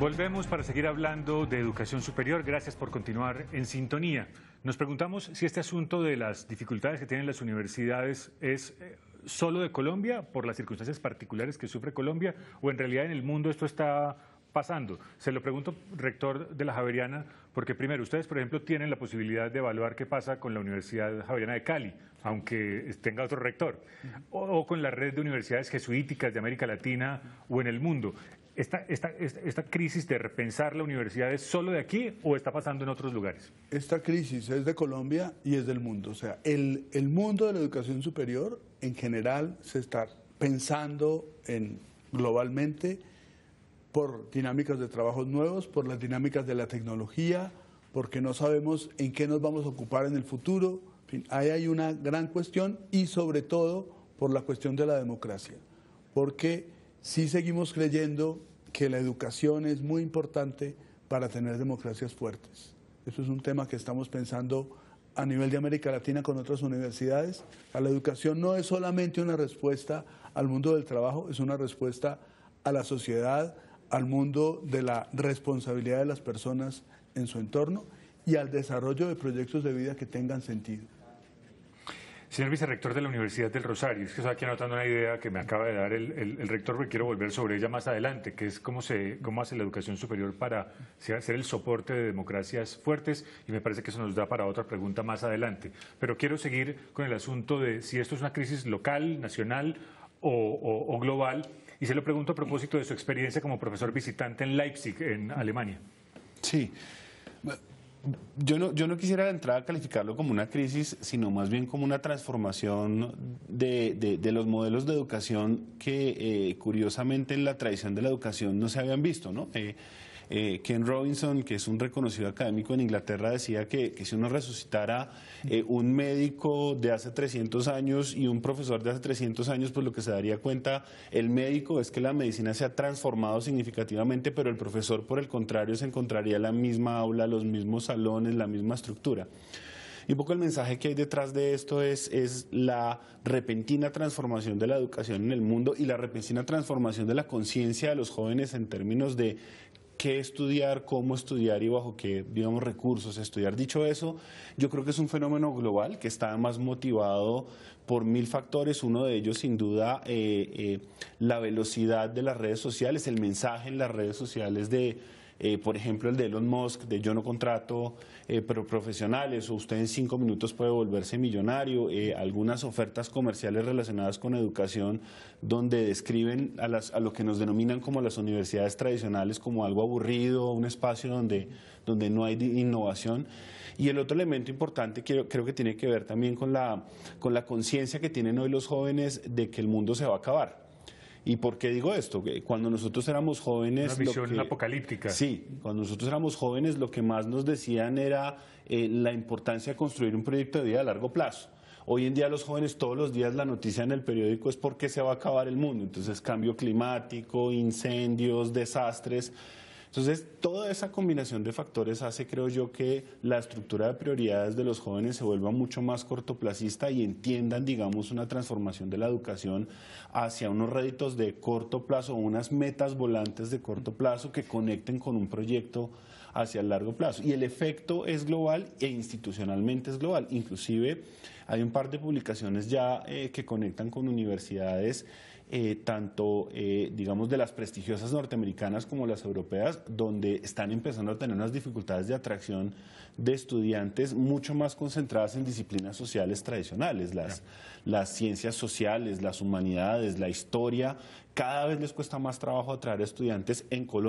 Volvemos para seguir hablando de educación superior. Gracias por continuar en sintonía. Nos preguntamos si este asunto de las dificultades que tienen las universidades es eh, solo de Colombia, por las circunstancias particulares que sufre Colombia, o en realidad en el mundo esto está pasando? Se lo pregunto, rector de la Javeriana, porque primero, ustedes, por ejemplo, tienen la posibilidad de evaluar qué pasa con la Universidad Javeriana de Cali, aunque tenga otro rector, o, con la red de universidades jesuíticas de América Latina o en el mundo esta, esta, esta, crisis de repensar la universidad es solo de aquí o está pasando en otros lugares? Esta crisis es de Colombia y es del mundo. O sea, el, el mundo de la educación superior en general se está pensando en, globalmente por dinámicas de trabajos nuevos, por las dinámicas de la tecnología, porque no sabemos en qué nos vamos a ocupar en el futuro. ahí hay una gran cuestión y sobre todo por la cuestión de la democracia, porque sí seguimos creyendo que la educación es muy importante para tener democracias fuertes. Eso es un tema que estamos pensando a nivel de América Latina con otras universidades. la educación no es solamente una respuesta al mundo del trabajo, es una respuesta a la sociedad, al mundo de la responsabilidad de las personas en su entorno y al desarrollo de proyectos de vida que tengan sentido. Señor vicerrector de la Universidad del Rosario, es que estoy aquí anotando una idea que me acaba de dar el, rector, porque quiero volver sobre ella más adelante, que es cómo, se, cómo hace la educación superior para ser el soporte de democracias fuertes, y me parece que eso nos da para otra pregunta más adelante. Pero quiero seguir con el asunto de si esto es una crisis local, nacional o, o global, y se lo pregunto a propósito de su experiencia como profesor visitante en Leipzig, en Alemania. Sí yo no, yo no quisiera entrar a calificarlo como una crisis, sino más bien como una transformación de, los modelos de educación que eh, curiosamente en la tradición de la educación no se habían visto, ¿no? Eh, eh, Ken Robinson, que es un reconocido académico en Inglaterra, decía que, si uno resucitara eh, un médico de hace 300 años y un profesor de hace 300 años, pues lo que se daría cuenta el médico es que la medicina se ha transformado significativamente, pero el profesor, por el contrario, se encontraría la misma aula, los mismos salones, la misma estructura. Y un poco el mensaje que hay detrás de esto es la repentina transformación de la educación en el mundo y la repentina transformación de la conciencia de los jóvenes en términos de qué estudiar, cómo estudiar y bajo qué, digamos, recursos estudiar. Dicho eso, yo creo que es un fenómeno global que está más motivado por mil factores. Uno de ellos, sin duda, eh, eh, la velocidad de las redes sociales, el mensaje en las redes sociales de eh, por ejemplo el de Elon Musk, de yo no contrato eh, pero profesionales o usted en cinco minutos puede volverse millonario, eh, algunas ofertas comerciales relacionadas con educación donde describen a, lo que nos denominan como las universidades tradicionales como algo aburrido, un espacio donde, donde no hay innovación. Y el otro elemento importante creo que tiene que ver también con la, con la conciencia que tienen hoy los jóvenes de que el mundo se va a acabar ¿Y por qué digo esto? Que cuando nosotros éramos jóvenes... Una visión apocalíptica. Sí, cuando nosotros éramos jóvenes lo que más nos decían era eh, la importancia de construir un proyecto de vida a largo plazo. Hoy en día los jóvenes todos los días la noticia en el periódico es por qué se va a acabar el mundo. Entonces cambio climático, incendios, desastres. Entonces, toda esa combinación de factores hace, creo yo, que la estructura de prioridades de los jóvenes se vuelva mucho más cortoplacista y entiendan, digamos, una transformación de la educación hacia unos réditos de corto plazo, unas metas volantes de corto plazo que conecten con un proyecto hacia el largo plazo. Y el efecto es global e institucionalmente es global. Inclusive hay un par de publicaciones ya eh, que conectan con universidades eh, tanto, eh, digamos, de las prestigiosas norteamericanas como las europeas, donde están empezando a tener unas dificultades de atracción de estudiantes mucho más concentradas en disciplinas sociales tradicionales, las, las ciencias sociales, las humanidades, la historia, cada vez les cuesta más trabajo atraer estudiantes en Colombia.